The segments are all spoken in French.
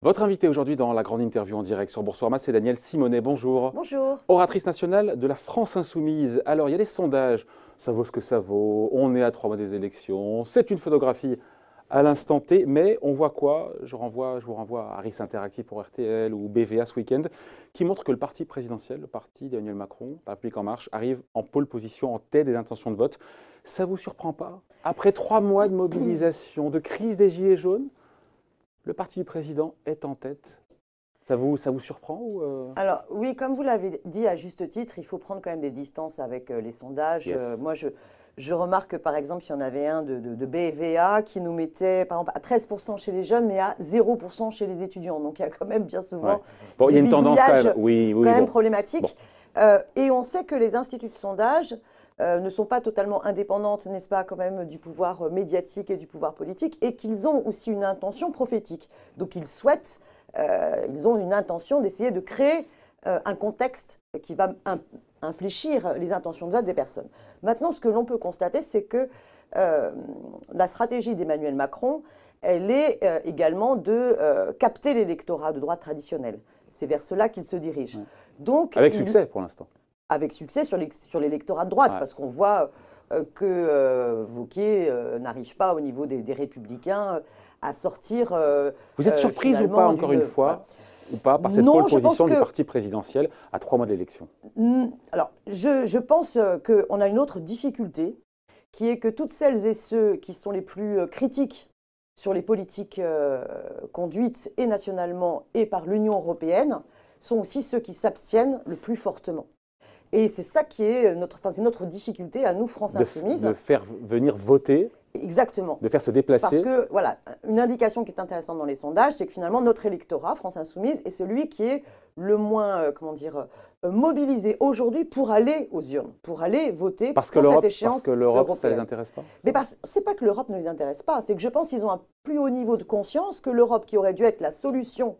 Votre invité aujourd'hui dans la grande interview en direct sur Boursorama, c'est Daniel Simonet. Bonjour. Bonjour. Oratrice nationale de la France insoumise. Alors, il y a les sondages. Ça vaut ce que ça vaut. On est à trois mois des élections. C'est une photographie à l'instant T. Mais on voit quoi je, renvoie, je vous renvoie à Harris Interactive pour RTL ou BVA ce week-end, qui montre que le parti présidentiel, le parti d'Emmanuel Macron, La République En Marche, arrive en pôle position, en tête des intentions de vote. Ça vous surprend pas Après trois mois de mobilisation, de crise des Gilets jaunes, le parti du président est en tête ça vous, ça vous surprend ou euh Alors oui, comme vous l'avez dit à juste titre, il faut prendre quand même des distances avec euh, les sondages. Euh, moi, je, je remarque par exemple, s'il y en avait un de, BVA qui nous mettait, par exemple, à 13% chez les jeunes, mais à 0% chez les étudiants. Donc, il y a quand même bien souvent il y a une tendance quand même, oui, même problématique. Euh, et on sait que les instituts de sondage euh, ne sont pas totalement indépendantes, n'est-ce pas, quand même, du pouvoir euh, médiatique et du pouvoir politique, et qu'ils ont aussi une intention prophétique. Donc, ils souhaitent, ils ont une intention d'essayer de créer un contexte qui va infléchir les intentions de vote des personnes. Maintenant, ce que l'on peut constater, c'est que euh, la stratégie d'Emmanuel Macron, elle est euh, également de euh, capter l'électorat de droite traditionnel. C'est vers cela qu'il se dirige. Donc, avec succès pour l'instant. Avec succès sur l'électorat de droite, parce qu'on voit que Vauquier n'arrive pas au niveau des, républicains à sortir. Vous êtes surprise ou pas, encore une, fois ou pas par cette non, position du parti présidentiel à trois mois d'élection Alors, je, je pense euh, qu'on a une autre difficulté, qui est que toutes celles et ceux qui sont les plus euh, critiques sur les politiques euh, conduites et nationalement et par l'Union européenne sont aussi ceux qui s'abstiennent le plus fortement. Et c'est ça qui est notre, enfin, notre difficulté à nous, France de De faire venir voter Exactement. De faire se déplacer. Parce que, voilà, une indication qui est intéressante dans les sondages, c'est que finalement, notre électorat, France Insoumise, est celui qui est le moins, euh, comment dire, euh, mobilisé aujourd'hui pour aller aux urnes, pour aller voter parce pour que cette échéance. Parce que l'Europe, ça ne les intéresse pas Mais c'est pas que l'Europe ne les intéresse pas, c'est que je pense qu'ils ont un plus haut niveau de conscience que l'Europe qui aurait dû être la solution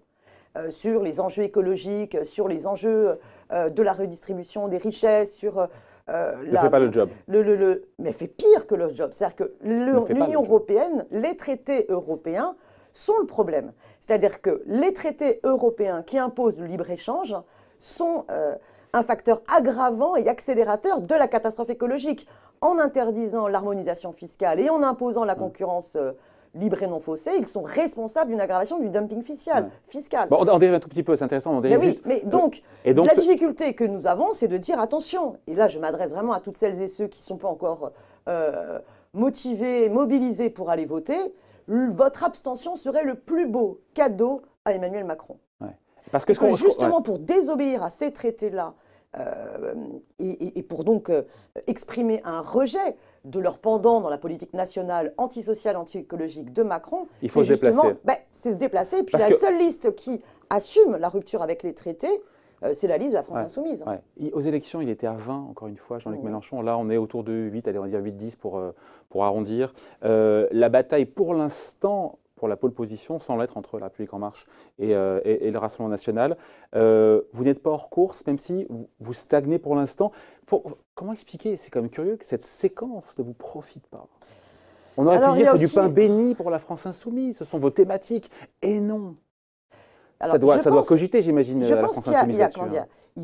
euh, sur les enjeux écologiques, sur les enjeux de la redistribution des richesses, sur ne euh, fait pas le job. Le, mais fait pire que le job. C'est-à-dire que l'Union européenne, les traités européens sont le problème. C'est-à-dire que les traités européens qui imposent le libre-échange sont euh, un facteur aggravant et accélérateur de la catastrophe écologique. En interdisant l'harmonisation fiscale et en imposant la mm. concurrence. Euh, libres et non faussés, ils sont responsables d'une aggravation du dumping fiscal. Hmm. on, dérive un tout petit peu, c'est intéressant. mais oui, mais donc, la difficulté que nous avons, c'est de dire attention, et là je m'adresse vraiment à toutes celles et ceux qui ne sont pas encore euh, motivés, mobilisés pour aller voter, votre abstention serait le plus beau cadeau à Emmanuel Macron. Parce que, justement, pour désobéir à ces traités-là, euh, et, pour donc euh, exprimer un rejet de leur pendant dans la politique nationale antisociale, anti-écologique de Macron, il faut se déplacer. Ben, c'est se déplacer. Et puis la seule liste qui assume la rupture avec les traités, euh, c'est la liste de la France insoumise. aux élections, il était à 20, encore une fois, Jean-Luc Mélenchon. Là, on est autour de 8, allez, on va dire 8-10 pour, pour arrondir. la bataille, pour l'instant, pour la pole position sans l'être entre la République En Marche et, euh, le Rassemblement National. Euh, vous n'êtes pas hors course, même si vous, stagnez pour l'instant. Comment expliquer C'est quand même curieux que cette séquence ne vous profite pas. On aurait pu dire c'est du pain béni pour la France insoumise, ce sont vos thématiques. Et non ça doit, cogiter, j'imagine. Je euh, pense qu'il y,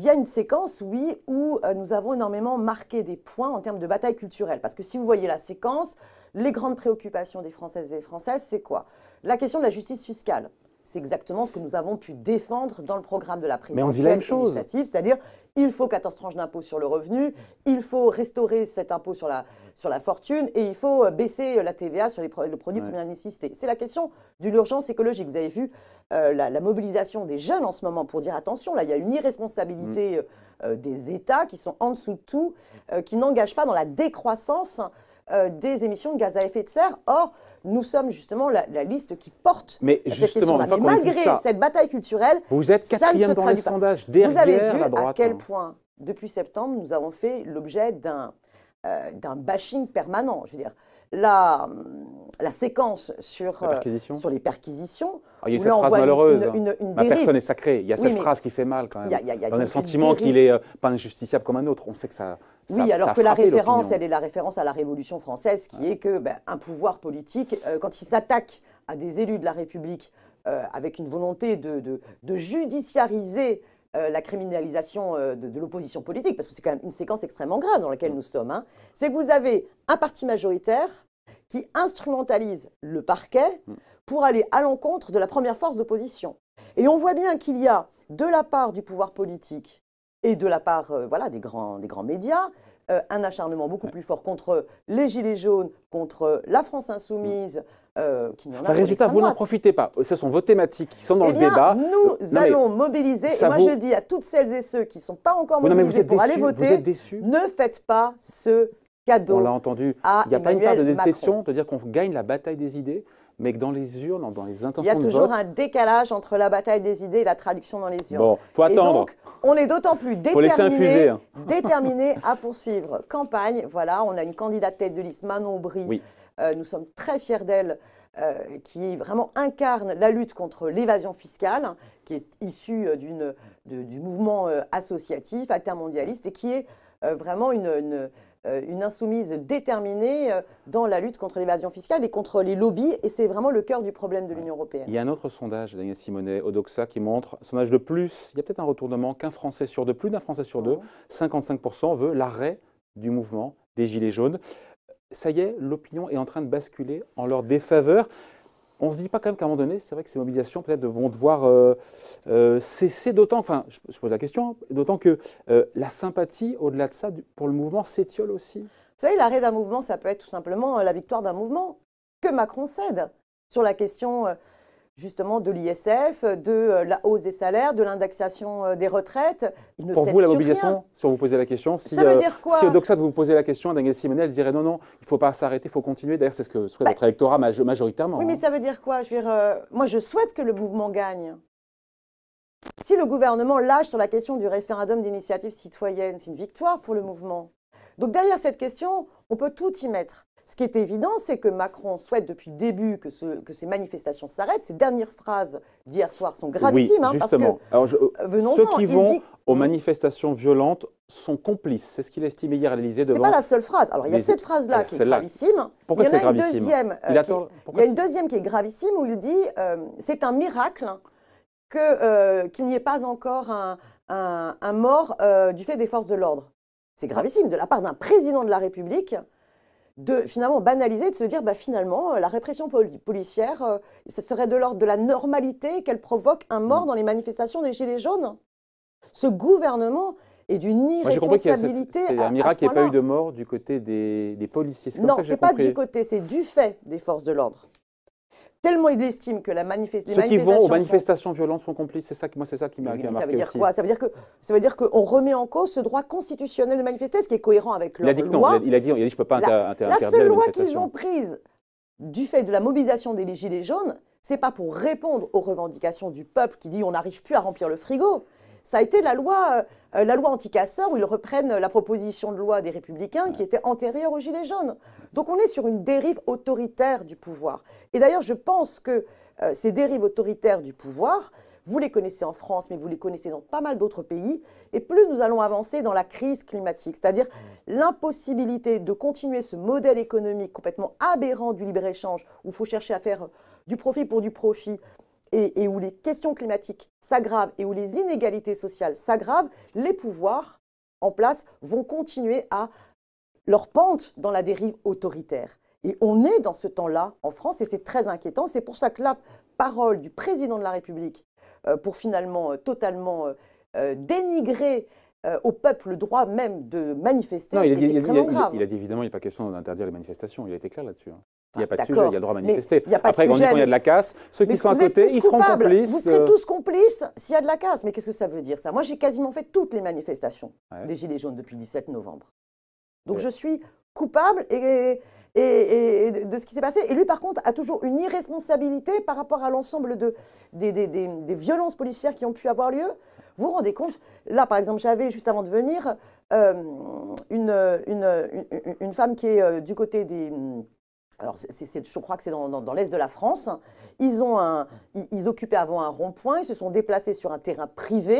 a une séquence, oui, où euh, nous avons énormément marqué des points en termes de bataille culturelle. Parce que si vous voyez la séquence, les grandes préoccupations des Françaises et des Françaises, c'est quoi La question de la justice fiscale. C'est exactement ce que nous avons pu défendre dans le programme de la présidentielle législative, c'est-à-dire il faut 14 tranches d'impôt sur le revenu, il faut restaurer cet impôt sur la, sur la fortune et il faut euh, baisser euh, la TVA sur les, produits premiers première nécessité. C'est la question de l'urgence écologique. Vous avez vu euh, la, mobilisation des jeunes en ce moment pour dire attention, là, il y a une irresponsabilité mm. des États qui sont en dessous de tout, qui n'engagent pas dans la décroissance des émissions de gaz à effet de serre. Or, nous sommes justement la, liste qui porte mais cette malgré cette bataille culturelle, vous êtes quatrième dans les sondages derrière Vous avez vu à, quel hein. point, depuis septembre, nous avons fait l'objet d'un euh, bashing permanent. Je veux dire, Hum, la, séquence sur, euh, sur les perquisitions. Ah, il y a cette phrase malheureuse. Hein. Ma personne est sacrée. Il y a cette phrase qui fait mal quand même. on a le sentiment qu'il n'est euh, pas injusticiable comme un autre. On sait que ça. Oui, alors que la référence, elle est la référence à la Révolution française, qui est que ben, un pouvoir politique, euh, quand il s'attaque à des élus de la République avec une volonté de judiciariser euh, la criminalisation euh, de, l'opposition politique, parce que c'est quand même une séquence extrêmement grave dans laquelle mm. nous sommes, hein. c'est que vous avez un parti majoritaire qui instrumentalise le parquet mm. pour aller à l'encontre de la première force d'opposition. Et on voit bien qu'il y a, de la part du pouvoir politique et de la part euh, des, grands, médias, un acharnement beaucoup plus fort contre les Gilets jaunes, contre la France insoumise, euh, en Résultat, vous n'en profitez pas. Ce sont vos thématiques qui sont dans eh le débat. Nous euh, allons mobiliser. Et moi, je dis à toutes celles et ceux qui ne sont pas encore mobilisés pour aller voter, ne faites pas ce cadeau. On l'a entendu. Il n'y a pas une part de déception de dire qu'on gagne la bataille des idées mais que dans les urnes, dans les intentions de vote... Il y a toujours un décalage entre la bataille des idées et la traduction dans les urnes. Bon, faut attendre. Et donc, on est d'autant plus déterminés hein. déterminé à poursuivre campagne. Voilà, on a une candidate tête de liste, Manon Aubry, oui. Euh, nous sommes très fiers d'elle, euh, qui vraiment incarne la lutte contre l'évasion fiscale, qui est issue euh, d'une, du mouvement associatif altermondialiste et qui est vraiment une, insoumise déterminée dans la lutte contre l'évasion fiscale et contre les lobbies, et c'est vraiment le cœur du problème de l'Union européenne. Il y a un autre sondage Daniel Simonet, Odoxa, qui montre, sondage de plus, il y a peut-être un retournement qu'un Français sur deux, plus d'un Français sur oh. deux, 55% veut l'arrêt du mouvement des Gilets jaunes ça y est, l'opinion est en train de basculer en leur défaveur. On ne se dit pas quand même qu'à un moment donné, c'est vrai que ces mobilisations peut-être vont devoir euh, euh, cesser d'autant, enfin je, pose la question, d'autant que euh, la sympathie au-delà de ça pour le mouvement s'étiole aussi. Vous savez, l'arrêt d'un mouvement, ça peut être tout simplement la victoire d'un mouvement. Que Macron cède sur la question justement de l'ISF, de euh, la hausse des salaires, de l'indexation euh, des retraites. Pour vous, la mobilisation, si on vous posait la question, si, ça veut euh, Doxat vous posait la question, Daniel Simonet, elle dirait non, non, il ne faut pas s'arrêter, il faut continuer. D'ailleurs, c'est ce que souhaite bah, notre votre électorat majoritairement. Oui, mais hein. ça veut dire quoi je veux Moi, je souhaite que le mouvement gagne. Si le gouvernement lâche sur la question du référendum d'initiative citoyenne, c'est une victoire pour le mouvement. Donc derrière cette question, on peut tout y mettre. Ce qui est évident, c'est que Macron souhaite depuis le début que, ces manifestations s'arrêtent. Ces dernières phrases d'hier soir sont gravissimes. Hein, justement. Euh, ceux qui vont aux manifestations violentes sont complices. C'est ce qu'il estime hier à l'Élysée devant. C'est pas la seule phrase. Alors il y a cette phrase-là euh, qui est gravissime. Euh, Pourquoi il y a une deuxième. il, y a une deuxième qui est gravissime où il dit c'est un miracle qu'il n'y ait pas encore un, un mort du fait des forces de l'ordre. C'est gravissime de la part d'un président de la République de finalement banaliser, de se dire bah, finalement euh, la répression policière, euh, serait de l'ordre de la normalité qu'elle provoque un mort mm. dans les manifestations des Gilets jaunes. Ce gouvernement est d'une irresponsabilité. C'est un miracle qu'il n'y ait pas eu de mort du côté des, policiers. non, ce n'est pas du côté, c'est du fait des forces de l'ordre tellement ils que la manifestation... Ceux les manifestations. qui vont aux manifestations violentes sont complices, c'est ça qui moi c'est ça qui m'a marqué. Ça veut dire quoi Ça veut dire que ça veut dire qu'on remet en cause ce droit constitutionnel de manifester, ce qui est cohérent avec leur il a dit Non, il a dit, il a peux pas la, La seule loi qu'ils ont prise du fait de la mobilisation des gilets jaunes, c'est pas pour répondre aux revendications du peuple qui dit on n'arrive plus à remplir le frigo ça a été la loi, euh, la loi où ils reprennent la proposition de loi des Républicains qui était antérieure aux Gilets jaunes. Donc on est sur une dérive autoritaire du pouvoir. Et d'ailleurs, je pense que euh, ces dérives autoritaires du pouvoir, vous les connaissez en France, mais vous les connaissez dans pas mal d'autres pays. Et plus nous allons avancer dans la crise climatique, c'est-à-dire l'impossibilité de continuer ce modèle économique complètement aberrant du libre-échange, où il faut chercher à faire du profit pour du profit, et, où les questions climatiques s'aggravent et où les inégalités sociales s'aggravent, les pouvoirs en place vont continuer à leur pente dans la dérive autoritaire. Et on est dans ce temps-là en France et c'est très inquiétant. C'est pour ça que la parole du président de la République, euh, pour finalement euh, totalement euh, dénigrer euh, au peuple le droit même de manifester. Non, il a dit, évidemment il a, Il, a, pas question d'interdire les manifestations. Il a été clair là-dessus. Hein. Il n'y a ah, pas de sujet, il y a le droit de manifester. Après, quand il y a de la casse, ceux qui sont à côté, ils seront complices. Vous serez euh. tous complices s'il y a de la casse. Mais qu'est-ce que ça veut dire, ça Moi, j'ai quasiment fait toutes les manifestations des Gilets jaunes depuis le 17 novembre. Donc, je suis coupable et, de ce qui s'est passé. Et lui, par contre, a toujours une irresponsabilité par rapport à l'ensemble de, des violences policières qui ont pu avoir lieu. Vous vous rendez compte Là, par exemple, j'avais, juste avant de venir, euh, une, une, une, femme qui est euh, du côté des... Mm, alors, je crois que c'est dans, dans, l'est de la France. Ils, ont un, ils, ils occupaient avant un rond-point, ils se sont déplacés sur un terrain privé.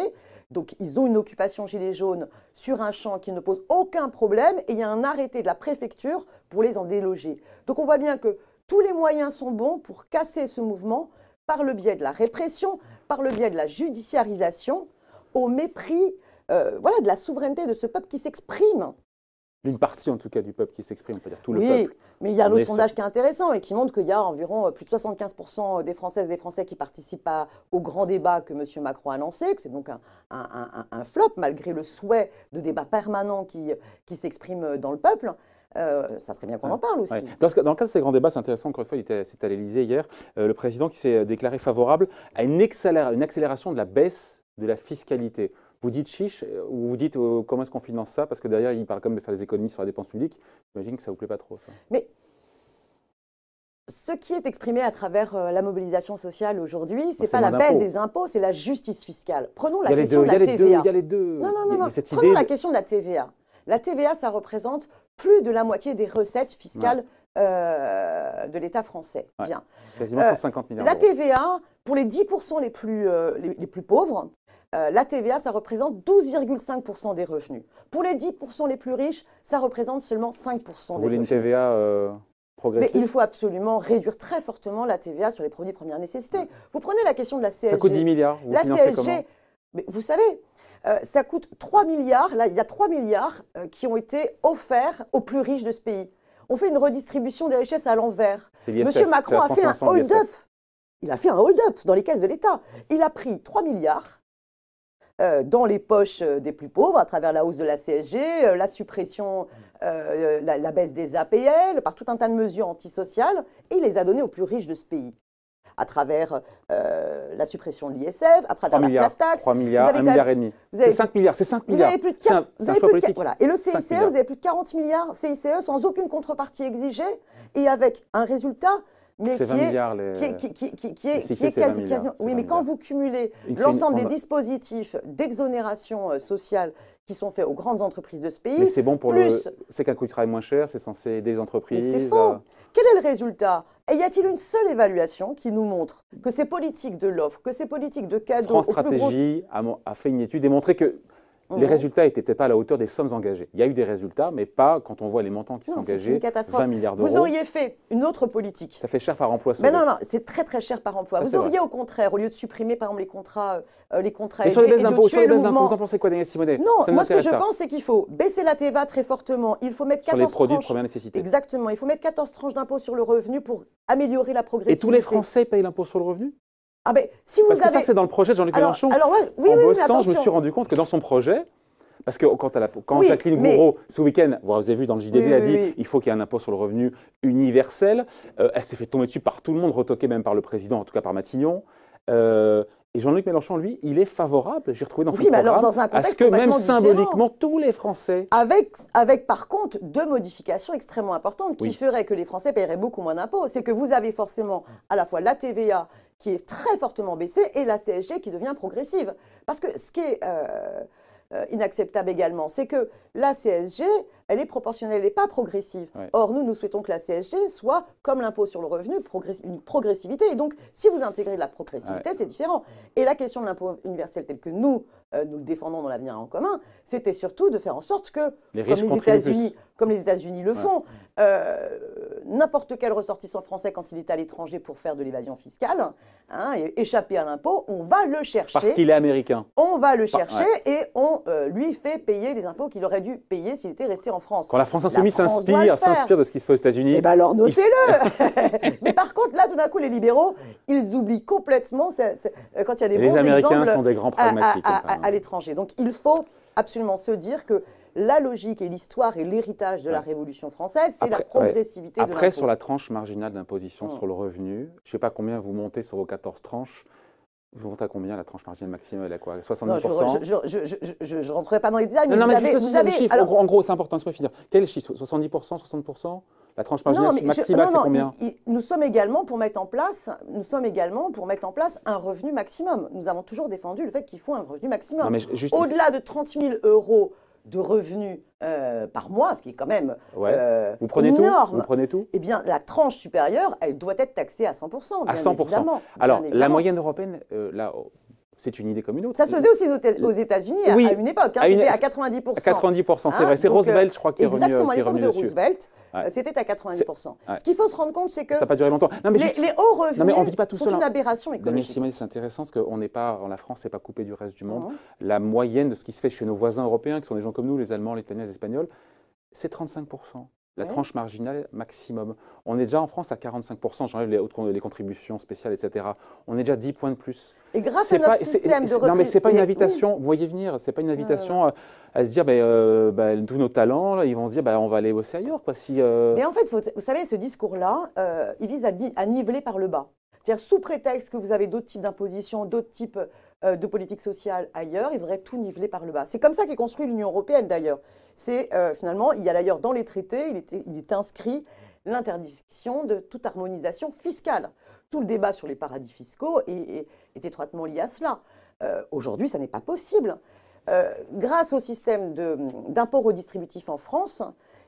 Donc, ils ont une occupation gilet jaune sur un champ qui ne pose aucun problème et il y a un arrêté de la préfecture pour les en déloger. Donc, on voit bien que tous les moyens sont bons pour casser ce mouvement par le biais de la répression, par le biais de la judiciarisation au mépris euh, voilà, de la souveraineté de ce peuple qui s'exprime. Une partie en tout cas du peuple qui s'exprime, on peut dire tout le oui, Mais il y a un autre sondage qui est intéressant et qui montre qu'il y a environ euh, plus de 75% des Françaises et des Français qui participent au grand débat que M. Macron a lancé, que c'est donc un, flop malgré le souhait de débat permanent qui, qui s'exprime dans le peuple. Euh, ça serait bien qu'on en parle aussi. Dans, le cadre de ces grands débats, c'est intéressant, encore une fois, il était, à l'Elysée hier, le président qui s'est déclaré favorable à une accélération de la baisse de la fiscalité. Vous dites chiche, euh, ou vous dites euh, comment est-ce qu'on finance ça Parce que derrière, il parle quand même de faire des économies sur la dépense publique. J'imagine que ça ne vous plaît pas trop, ça. Mais ce qui est exprimé à travers euh, la mobilisation sociale aujourd'hui, ce n'est pas la baisse des impôts, c'est la justice fiscale. Prenons la question de la TVA. il y a les deux. Non, non, non. Prenons la question de la TVA. La TVA, ça représente plus de la moitié des recettes fiscales de l'État français. Bien. Quasiment 150 milliards. La TVA, pour les 10% les plus, les, plus pauvres, euh, la TVA, ça représente 12,5% des revenus. Pour les 10% les plus riches, ça représente seulement 5% Vous voulez une TVA euh, progressive Mais il faut absolument réduire très fortement la TVA sur les produits de première nécessité. Vous prenez la question de la CSG. Ça coûte 10 milliards. Vous la CSG, vous savez, euh, ça coûte 3 milliards. Là, il y a 3 milliards qui ont été offerts aux plus riches de ce pays. On fait une redistribution des richesses à l'envers. Monsieur Macron a fait un hold-up. Il a fait un hold-up dans les caisses de l'État. Il a pris 3 milliards euh, dans les poches euh, des plus pauvres à travers la hausse de la CSG, euh, la suppression, la, baisse des APL, par tout un tas de mesures antisociales, et il les a données aux plus riches de ce pays à travers la suppression de l'ISF, à travers la flat tax. 3 milliards, et demi. C'est 5 milliards, c'est 5 e, milliards. Vous avez plus de voilà. Et le CICE, vous avez plus de 40 milliards CICE sans aucune contrepartie exigée et avec un résultat mais les. Qui est, qui, qui est, quasi, Oui, mais quand vous cumulez l'ensemble des dispositifs d'exonération euh, sociale qui sont faits aux grandes entreprises de ce pays. c'est bon pour plus... le. C'est qu'un coût de travail moins cher, c'est censé aider les entreprises. C'est faux. Euh. Quel est le résultat Et y a-t-il une seule évaluation qui nous montre que ces politiques de l'offre, que ces politiques de cadeaux. France Stratégie a, a fait une étude et montré que les oh. résultats n'étaient pas à la hauteur des sommes engagées. Il y a eu des résultats, mais pas quand on voit les montants qui sont engagés, 20 milliards d'euros. Vous auriez fait une autre politique. Ça fait cher par emploi. Mais non, non, c'est très très cher par emploi. vous auriez au contraire, au lieu de supprimer par exemple les contrats, euh, euh, les contrats et sur les baisses d'impôts, vous en pensez quoi, Daniel Simonet Non, moi ce que je pense, c'est qu'il faut baisser la TVA très fortement. Il faut mettre 14 tranches. de Exactement. Il faut mettre 14 tranches d'impôts sur le revenu pour améliorer la progressivité. Et tous les Français payent l'impôt sur le revenu ah ben, si vous Parce que ça, c'est dans le projet de Jean-Luc Mélenchon. Alors, alors, oui, en oui, je me suis rendu compte que dans son projet, parce que quand, la, quand Jacqueline Gouraud, ce week-end, vous avez vu dans le JDD, a dit il faut qu'il y ait un impôt sur le revenu universel. Euh, elle s'est fait tomber dessus par tout le monde, retoquée même par le président, en tout cas par Matignon. Euh, et Jean-Luc Mélenchon, lui, il est favorable, j'ai retrouvé dans son mais programme, alors dans un à ce que même symboliquement, tous les Français... Avec, avec, par contre, deux modifications extrêmement importantes qui feraient que les Français paieraient beaucoup moins d'impôts. C'est que vous avez forcément à la fois la TVA qui est très fortement baissée et la CSG qui devient progressive. Parce que ce qui est euh, euh, inacceptable également, c'est que la CSG, elle est proportionnelle et pas progressive. Or, nous, nous souhaitons que la CSG soit, comme l'impôt sur le revenu, une progressivité. Et donc, si vous intégrez de la progressivité, c'est différent. Et la question de l'impôt universel tel que nous, euh, nous le défendons dans l'avenir en commun, c'était surtout de faire en sorte que, les comme, les États-Unis, comme les États-Unis le font, euh, n'importe quel ressortissant français, quand il est à l'étranger pour faire de l'évasion fiscale, hein, échapper à l'impôt, on va le chercher. Parce qu'il est américain. On va le chercher et on euh, lui fait payer les impôts qu'il aurait dû payer s'il était resté en quand la France insoumise s'inspire, s'inspire de ce qui se fait aux États-Unis. Eh ben alors notez-le Mais par contre, là, tout d'un coup, les libéraux, ils oublient complètement euh, quand il y a des bons Les Américains exemples sont des grands problématiques. À, l'étranger. Donc il faut absolument se dire que la logique et l'histoire et l'héritage de la Révolution française, c'est la progressivité Après, Après, sur la tranche marginale d'imposition mm. sur le revenu, je ne sais pas combien vous montez sur vos 14 tranches, vous rentrez à combien la tranche marginale maximale Elle est à quoi 70% Je ne rentrerai pas dans les détails, mais, non, vous mais avez, vous Alors... En gros, c'est important, c'est finir. Quel chiffre 70%, 60% la tranche marginale maximale, c'est combien Nous sommes également pour mettre en place, nous sommes également pour mettre en place un revenu maximum. Nous avons toujours défendu le fait qu'il faut un revenu maximum. Au-delà de 30 000 euros de revenus euh, par mois, ce qui est quand même euh, vous prenez énorme. Tout vous prenez tout Eh bien, la tranche supérieure, elle doit être taxée à 100%. à 100%. Alors, la moyenne européenne, euh, là, c'est une idée commune. Ça se faisait aussi aux États-Unis à, une époque. Hein. c'était à 90 à 90 c'est vrai. Hein, c'est euh, Roosevelt, je crois, qui est revenu Exactement, à l'époque de Roosevelt, euh, c'était à 90 Ce qu'il faut se rendre compte, c'est que ça n'a pas duré longtemps. mais les, hauts revenus sont une aberration économique. c'est intéressant parce qu'on n'est pas, la France, n'est pas coupée du reste du monde. La moyenne de ce qui se fait chez nos voisins européens, qui sont des gens comme nous, les Allemands, les Italiens, les Espagnols, c'est 35 la tranche marginale maximum. On est déjà en France à 45%, j'enlève les, les contributions spéciales, etc. On est déjà 10 points de plus. Et grâce à notre système de retraite. Non, mais ce n'est pas, une invitation, vous voyez venir, ce n'est pas une euh. invitation euh, à se dire, bah, ben, euh, tous ben, nos talents, ils vont se dire, ben, on va aller au ailleurs. Quoi, si, Mais en fait, vous savez, ce discours-là, il vise à, à niveler par le bas. C'est-à-dire, sous prétexte que vous avez d'autres types d'impositions, d'autres types euh, de politique sociale ailleurs, il faudrait tout niveler par le bas. C'est comme ça qu'est construit l'Union européenne d'ailleurs. C'est euh, finalement, il y a d'ailleurs dans les traités, il est, inscrit l'interdiction de toute harmonisation fiscale. Tout le débat sur les paradis fiscaux est, étroitement lié à cela. Euh, aujourd'hui, ça n'est pas possible. grâce au système d'impôt redistributif en France,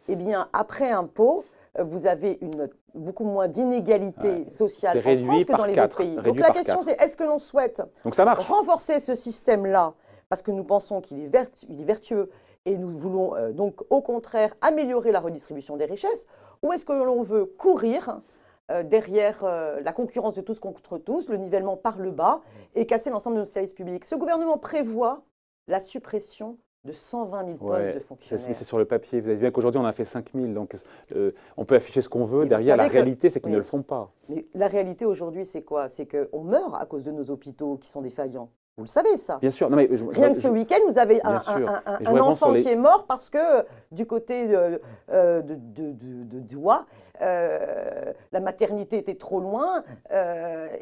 eh bien, après impôt, euh, vous avez une, beaucoup moins d'inégalités sociale sociales en France que dans les autres pays. Donc la question, c'est est-ce que l'on souhaite renforcer ce système-là parce que nous pensons qu'il est, vertueux et nous voulons euh, donc au contraire améliorer la redistribution des richesses ou est-ce que l'on veut courir euh, derrière la concurrence de tous contre tous, le nivellement par le bas et casser l'ensemble de nos services publics Ce gouvernement prévoit la suppression de 120 000 postes de fonctionnaires. c'est sur le papier. Vous avez bien qu'aujourd'hui, on a fait 5 000. Donc, euh, on peut afficher ce qu'on veut. Derrière, la réalité, c'est qu'ils ne le font pas. Mais la réalité aujourd'hui, c'est quoi C'est qu'on meurt à cause de nos hôpitaux qui sont défaillants. Vous le savez, ça. Bien sûr. Non, mais Rien que ce week-end, vous avez un, enfant qui est mort parce que euh, du côté euh, euh, de, de, la maternité était trop loin et,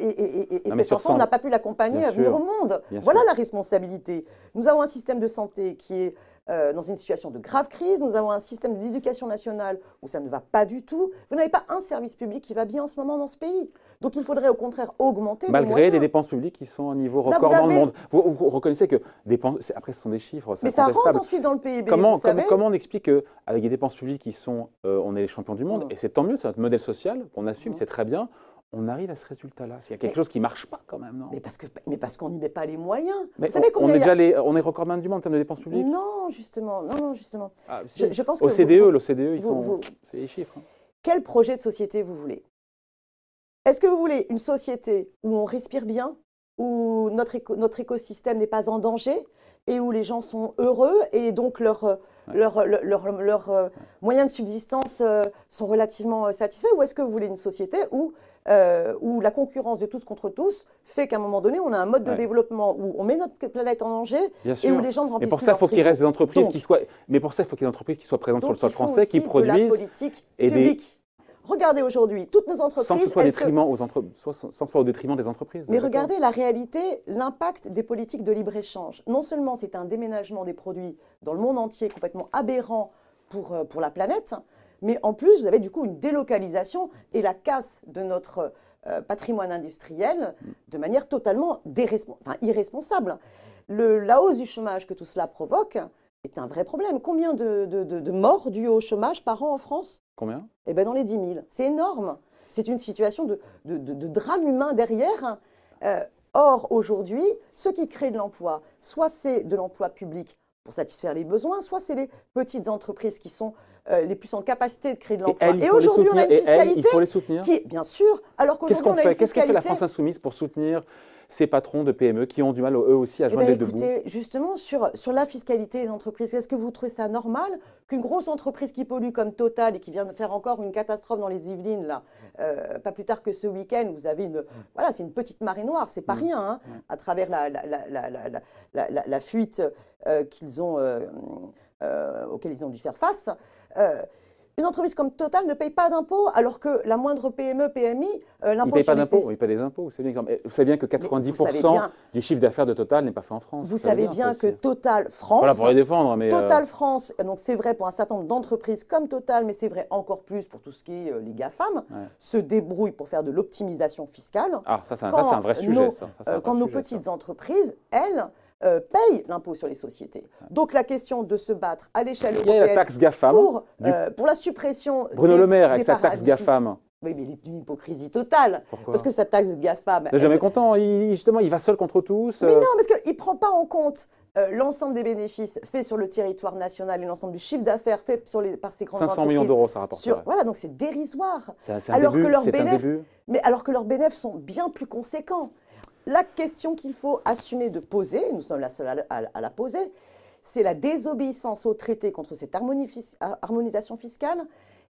et, et, et cet enfant n'a pas pu l'accompagner à venir au monde. voilà la responsabilité. Nous avons un système de santé qui est euh, dans une situation de grave crise, nous avons un système d'éducation nationale où ça ne va pas du tout. Vous n'avez pas un service public qui va bien en ce moment dans ce pays. Donc il faudrait au contraire augmenter Malgré les, dépenses publiques qui sont à un niveau bah, record dans le monde. Vous, reconnaissez que après ce sont des chiffres, Mais ça rentre ensuite dans le PIB. Comment, comment on explique qu'avec des dépenses publiques qui sont, euh, on est les champions du monde, et c'est tant mieux, c'est notre modèle social qu'on assume, c'est très bien on arrive à ce résultat-là. Il y a quelque chose qui ne marche pas quand même, non Mais parce qu'on n'y met pas les moyens. Vous on, on, est a... déjà on est du monde en termes de dépenses publiques Non, justement. Non, non, justement. Ah, je, pense que OCDE, l'OCDE, e, ils C'est les chiffres. Hein. Quel projet de société vous voulez Est-ce que vous voulez une société où on respire bien, où notre, notre écosystème n'est pas en danger et où les gens sont heureux et donc leur euh, leurs euh, moyens de subsistance euh, sont relativement euh, satisfaits Ou est-ce que vous voulez une société où, où la concurrence de tous contre tous fait qu'à un moment donné, on a un mode de développement où on met notre planète en danger et où les gens ne remplissent Et pour ça, il faut qu'il reste des entreprises qui soient. Mais pour ça, il faut qu'il y ait des entreprises qui soient présentes sur le sol français, qui produisent. De la politique Regardez aujourd'hui, toutes nos entreprises. Sans que ce soit, aux au détriment des entreprises. Mais regardez la réalité, l'impact des politiques de libre-échange. Non seulement c'est un déménagement des produits dans le monde entier complètement aberrant pour, euh, pour la planète, mais en plus, vous avez du coup une délocalisation et la casse de notre euh, patrimoine industriel de manière totalement irresponsable. Le, la hausse du chômage que tout cela provoque, est un vrai problème. Combien de, de, de, morts dues au chômage par an en France Combien Eh bien, dans les 10 000. C'est énorme. C'est une situation de, drame humain derrière. Euh, or, aujourd'hui, ceux qui créent de l'emploi, soit c'est de l'emploi public pour satisfaire les besoins, soit c'est les petites entreprises qui sont euh, les plus en capacité de créer de l'emploi. Et, aujourd'hui, on fiscalité. il faut les soutenir. bien sûr. Alors qu'aujourd'hui, on, a fait une fiscalité. Qu'est-ce que fait la France Insoumise pour soutenir ces patrons de PME qui ont du mal eux aussi à joindre les deux bouts. Justement, sur, sur la fiscalité des entreprises, est-ce que vous trouvez ça normal qu'une grosse entreprise qui pollue comme Total et qui vient de faire encore une catastrophe dans les Yvelines, là, euh, pas plus tard que ce week-end, vous avez une. Voilà, c'est une petite marée noire, c'est pas mm. rien, hein, mm. à travers la, la, la, la fuite auxquelles euh, qu'ils ont, euh, ils ont dû faire face une entreprise comme Total ne paye pas d'impôts, alors que la moindre PME, PMI, euh, l'impôt sur pas d'impôts, il paye des impôts, c'est exemple. Vous savez bien que 90% des du chiffre d'affaires de Total n'est pas fait en France. Vous, savez bien, que Total France... Voilà, pour les défendre, mais... Euh, Total France, donc c'est vrai pour un certain nombre d'entreprises comme Total, mais c'est vrai encore plus pour tout ce qui est euh, les GAFAM, se débrouillent pour faire de l'optimisation fiscale. Ah, ça c'est un, vrai sujet, ça. Euh, quand nos petites entreprises, elles... Euh, paye payent l'impôt sur les sociétés. Donc la question de se battre à l'échelle européenne euh, pour, la suppression Bruno Le Maire avec sa taxe GAFAM. Oui, mais il est d'une hypocrisie totale. parce que sa taxe GAFAM. Il n'est jamais content. Il, justement, il va seul contre tous. Mais euh. non, parce qu'il ne prend pas en compte l'ensemble des bénéfices faits sur le territoire national et l'ensemble du chiffre d'affaires fait par ces grandes 500 millions d'euros, ça rapporte. voilà, donc c'est dérisoire. C'est alors que mais alors que leurs bénéfices sont bien plus conséquents. La question qu'il faut assumer de poser, nous sommes la seule à, à la poser, c'est la désobéissance au traité contre cette harmonisation fiscale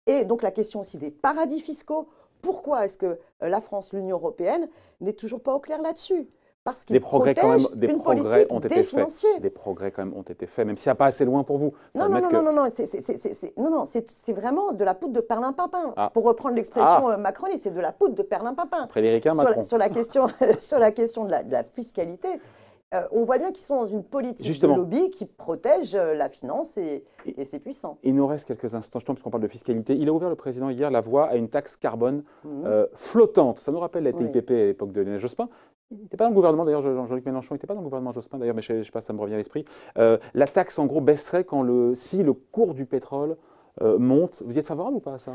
et donc la question aussi des paradis fiscaux. Pourquoi est-ce que euh, la France, l'Union européenne n'est toujours pas au clair là-dessus parce qu'ils quand même, des progrès ont été Faits. Des progrès quand même ont été faits, même s'il n'y a pas assez loin pour vous. Non, non, non, non, non, non, c'est vraiment de la poudre de perlimpinpin. papin ah. Pour reprendre l'expression ah. Euh, macroniste, c'est de la poudre de perlimpinpin. Frédéricain, sur, la, sur la question, sur la question de la, fiscalité, euh, on voit bien qu'ils sont dans une politique de lobby qui protège euh, la finance et, c'est puissant. Il nous reste quelques instants, justement, parce qu'on parle de fiscalité. Il a ouvert le président hier la voie à une taxe carbone mhm. flottante. Ça nous rappelle la TIPP à l'époque de Lionel Jospin il n'était pas dans le gouvernement, d'ailleurs, Jean-Luc Mélenchon il n'était pas dans le gouvernement Jospin, d'ailleurs, mais je ne sais pas, ça me revient à l'esprit. Euh, la taxe, en gros, baisserait quand si le cours du pétrole euh, monte. Vous y êtes favorable ou pas à ça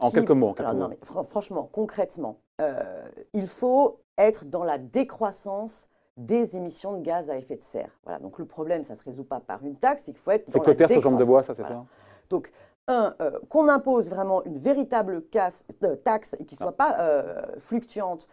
En quelques mots. Non, mais franchement, concrètement, euh, il faut être dans la décroissance des émissions de gaz à effet de serre. donc le problème, ça ne se résout pas par une taxe, il faut être dans C'est côté sur jambe de bois, ça, c'est ça euh, qu'on impose vraiment une véritable euh, taxe et qui ne ah. soit pas euh, fluctuante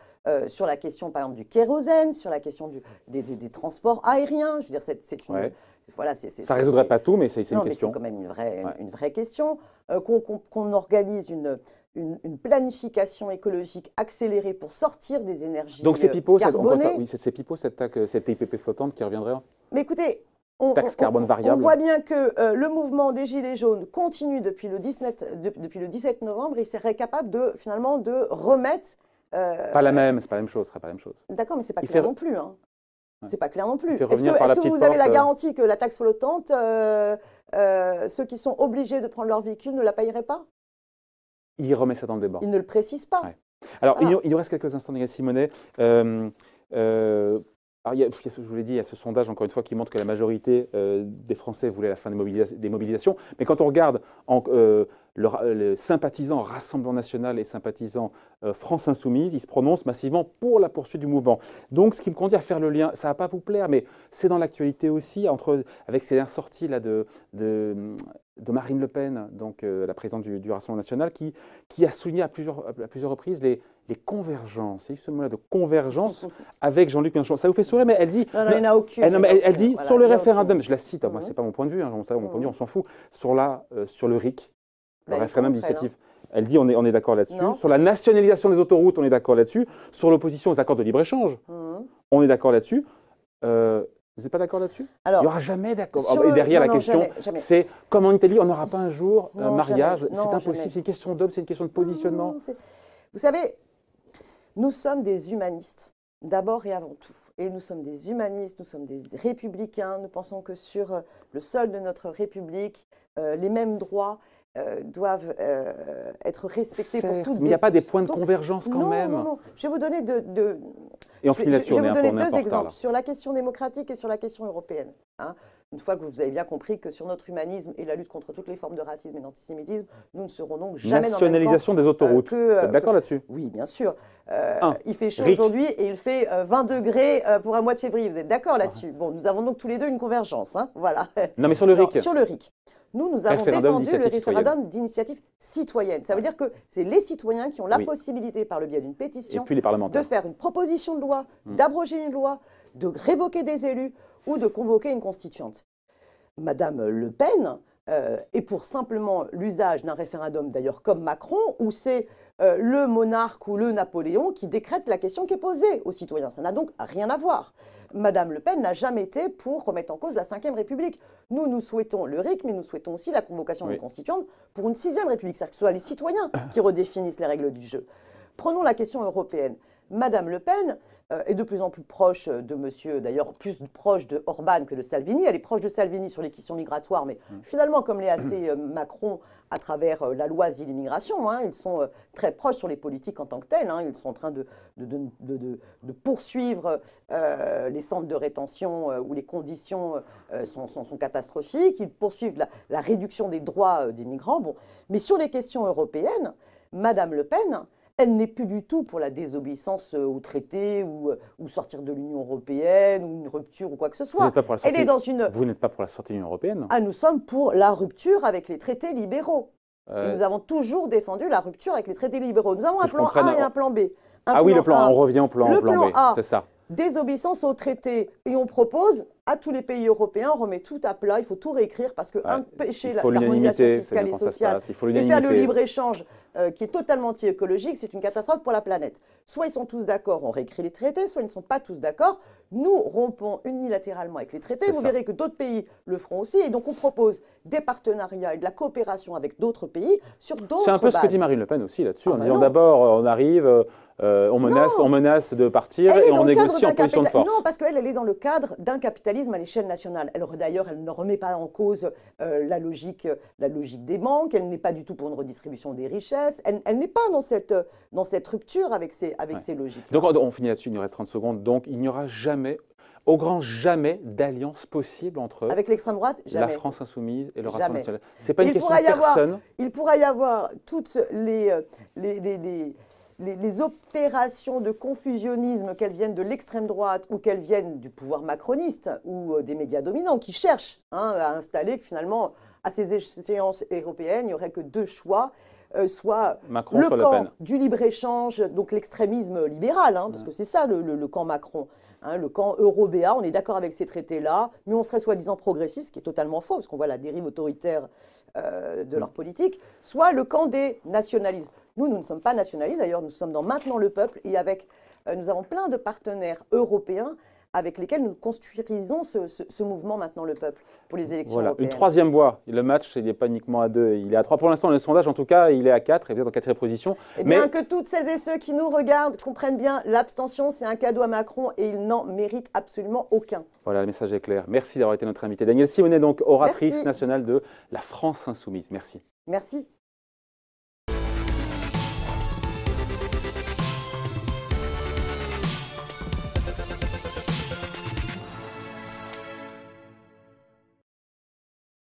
sur la question, par exemple, du kérosène, sur la question du, des, transports aériens. Je veux dire, c'est, une. Voilà, ça ne résoudrait pas tout, mais c'est, une mais question. C'est quand même une vraie, une, vraie question. qu'on, organise une, une, planification écologique accélérée pour sortir des énergies Donc c'est PIPO, cette, oui, c'est, cette, cette IPP flottante qui reviendrait. Hein mais écoutez, on, taxe carbone variable. voit bien que euh, le mouvement des Gilets jaunes continue depuis le 17, novembre. Il serait capable de, finalement de remettre. Euh, pas la même, c'est pas la même chose, ce pas la même chose. D'accord, mais c'est pas clair non plus. Hein. C'est pas clair non plus. Est-ce que, vous avez la euh, garantie que la taxe flottante, ceux qui sont obligés de prendre leur véhicule ne la payeraient pas Il remet ça dans le débat. Il ne le précise pas. Alors, il, nous reste quelques instants, Négal Simonet je vous l'ai dit, il y a ce sondage, encore une fois, qui montre que la majorité euh, des Français voulaient la fin des, des, mobilisations. Mais quand on regarde en, euh, le, sympathisant Rassemblement National et sympathisants euh, France Insoumise, ils se prononcent massivement pour la poursuite du mouvement. Donc, ce qui me conduit à faire le lien, ça ne va pas vous plaire, mais c'est dans l'actualité aussi, entre, avec ces dernières sorties là, de, de, Marine Le Pen, donc la présidente du, du, Rassemblement National, qui, qui a souligné à plusieurs, à plusieurs reprises les les convergences. et ce mot-là de convergence avec Jean-Luc Mélenchon. Ça vous fait sourire, mais elle dit. Non, aucune. Elle, dit sur le référendum, je la cite, hein, moi, mhm. c'est pas mon point de vue, hein, mhm. on s'en fout, sur, la, euh, sur le RIC, bah, le référendum d'initiative. Elle dit on est, on est d'accord là-dessus. Sur la nationalisation des autoroutes, on est d'accord là-dessus. Sur l'opposition aux accords de libre-échange, mhm. on est d'accord là-dessus. Euh, vous n'êtes pas d'accord là-dessus Il n'y aura jamais d'accord. Ah, et derrière, la question, c'est comme en Italie, on n'aura pas un jour un euh, mariage. C'est impossible. C'est une question d'homme, c'est une question de positionnement. vous savez, nous sommes des humanistes, d'abord et avant tout. Et nous sommes des humanistes, nous sommes des républicains, nous pensons que sur euh, le sol de notre République, euh, les mêmes droits euh, doivent être respectés pour toutes mais Il n'y a pas des points de convergence quand même. Non, je vais vous donner, vais deux exemples sur la question démocratique et sur la question européenne. Hein. Une fois que vous avez bien compris que sur notre humanisme et la lutte contre toutes les formes de racisme et d'antisémitisme, nous ne serons donc jamais Nationalisation dans le des autoroutes. Euh, êtes d'accord là-dessus Oui, bien sûr. Euh, il fait chaud aujourd'hui et il fait 20 euh, degrés pour un mois de février. Vous êtes d'accord là-dessus ah. Bon, nous avons donc tous les deux une convergence. Hein voilà. Non, mais sur le RIC. sur le RIC. Nous, nous avons défendu le référendum d'initiative citoyenne. Ça veut dire que c'est les citoyens qui ont la possibilité, par le biais d'une pétition, de faire une proposition de loi, hum. d'abroger une loi, de révoquer des élus, ou de convoquer une constituante. Madame Le Pen euh, est pour simplement l'usage d'un référendum, d'ailleurs comme Macron, où c'est euh, le monarque ou le Napoléon qui décrète la question qui est posée aux citoyens. Ça n'a donc rien à voir. Madame Le Pen n'a jamais été pour remettre en cause la Ve République. Nous, nous souhaitons le RIC, mais nous souhaitons aussi la convocation de constituante constituantes pour une Sixième République, c'est-à-dire que ce soit les citoyens qui redéfinissent les règles du jeu. Prenons la question européenne. Madame Le Pen euh, est de plus en plus proche euh, de monsieur, d'ailleurs plus proche de Orban que de Salvini. Elle est proche de Salvini sur les questions migratoires, mais mm. finalement, comme l'est assez euh, Macron à travers la loi asile immigration, hein, ils sont très proches sur les politiques en tant que telles. Hein. ils sont en train de, de, de, de poursuivre les centres de rétention où les conditions sont, sont, catastrophiques. Ils poursuivent la, la réduction des droits des migrants. Bon. Mais sur les questions européennes, Madame Le Pen, elle n'est plus du tout pour la désobéissance euh, au traité euh, ou, sortir de l'Union européenne ou une rupture ou quoi que ce soit. est dans une... Vous n'êtes pas pour la sortie de l'Union européenne Ah, nous sommes pour la rupture avec les traités libéraux. Euh, nous avons toujours défendu la rupture avec les traités libéraux. Nous avons un plan A et un plan B. ah oui, le plan on revient au plan, B, c'est ça. Désobéissance au traité. Et on propose à tous les pays européens, on remet tout à plat, il faut tout réécrire parce que empêcher l'harmonisation fiscale et sociale faut faire le libre-échange euh, qui est totalement anti-écologique, c'est une catastrophe pour la planète. Soit ils sont tous d'accord, on réécrit les traités, soit ils ne sont pas tous d'accord. Nous rompons unilatéralement avec les traités. Vous verrez que d'autres pays le feront aussi. Et donc on propose des partenariats et de la coopération avec d'autres pays sur d'autres C'est un peu ce que dit Marine Le Pen aussi là-dessus, ah en bah disant d'abord euh, on arrive, euh, on, menace, on menace de partir et on négocie en position de force. Non, parce qu'elle, elle est dans le cadre d'un capitalisme à l'échelle nationale. Elle D'ailleurs, elle ne remet pas en cause euh, la, logique, la logique des banques, elle n'est pas du tout pour une redistribution des richesses, elle, n'est pas dans cette, dans cette rupture avec ces, avec logiques. Donc on, on finit là-dessus, il nous reste 30 secondes. Donc il n'y aura jamais au grand jamais d'alliance possible entre Avec l'extrême droite, la France insoumise et le Rassemblement national. C'est pas une il question de personne. il pourra y avoir toutes euh, les, les, opérations de confusionnisme, qu'elles viennent de l'extrême droite ou qu'elles viennent du pouvoir macroniste ou euh, des médias dominants qui cherchent hein, à installer que finalement, à ces échéances européennes, il n'y aurait que deux choix euh, soit le camp du libre-échange, donc l'extrémisme libéral, hein, parce mm. que c'est ça le, camp Macron, hein, le camp européen, on est d'accord avec ces traités-là, mais on serait soi-disant progressiste, ce qui est totalement faux, parce qu'on voit la dérive autoritaire euh, de mm. leur politique, soit le camp des nationalistes Nous, nous ne sommes pas nationalistes, d'ailleurs, nous sommes dans Maintenant le peuple, et avec, euh, nous avons plein de partenaires européens avec lesquels nous construisons ce, mouvement maintenant, le peuple, pour les élections voilà. Une troisième voie. Le match, il n'est pas uniquement à deux, il est à trois. Pour l'instant, le sondage, en tout cas, il est à quatre, et est dans en quatrième position. Eh bien que toutes celles et ceux qui nous regardent comprennent bien, l'abstention, c'est un cadeau à Macron et il n'en mérite absolument aucun. Voilà, le message est clair. Merci d'avoir été notre invité. Daniel est donc oratrice nationale de la France insoumise. Merci. Merci.